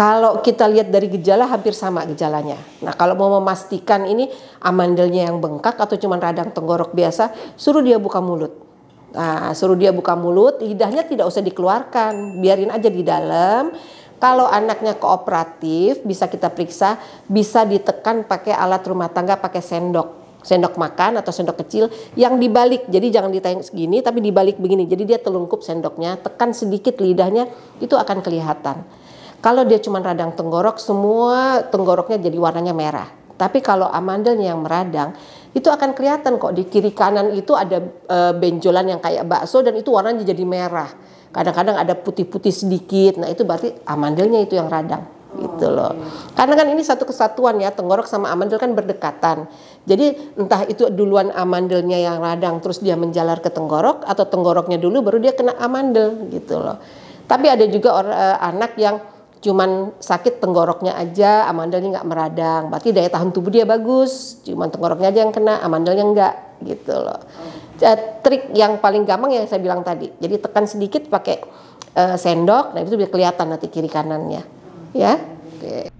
Kalau kita lihat dari gejala hampir sama gejalanya. Nah kalau mau memastikan ini amandelnya yang bengkak atau cuma radang tenggorok biasa, suruh dia buka mulut. Nah, suruh dia buka mulut, lidahnya tidak usah dikeluarkan, biarin aja di dalam. Kalau anaknya kooperatif, bisa kita periksa, bisa ditekan pakai alat rumah tangga, pakai sendok sendok makan atau sendok kecil yang dibalik. Jadi jangan ditayang segini tapi dibalik begini. Jadi dia telungkup sendoknya, tekan sedikit lidahnya itu akan kelihatan. Kalau dia cuma radang tenggorok, semua tenggoroknya jadi warnanya merah. Tapi kalau amandelnya yang meradang, itu akan kelihatan kok di kiri kanan itu ada e, benjolan yang kayak bakso dan itu warnanya jadi merah. Kadang-kadang ada putih-putih sedikit. Nah, itu berarti amandelnya itu yang radang. gitu oh, loh. Okay. Karena kan ini satu kesatuan ya, tenggorok sama amandel kan berdekatan. Jadi entah itu duluan amandelnya yang radang terus dia menjalar ke tenggorok atau tenggoroknya dulu baru dia kena amandel gitu loh. Tapi ada juga eh, anak yang cuman sakit tenggoroknya aja, amandelnya nggak meradang. Berarti daya tahan tubuh dia bagus, cuman tenggoroknya aja yang kena, amandelnya nggak gitu loh. Uh, trik yang paling gampang yang saya bilang tadi. Jadi tekan sedikit pakai uh, sendok, nah itu bisa kelihatan nanti kiri kanannya. Ya. Okay.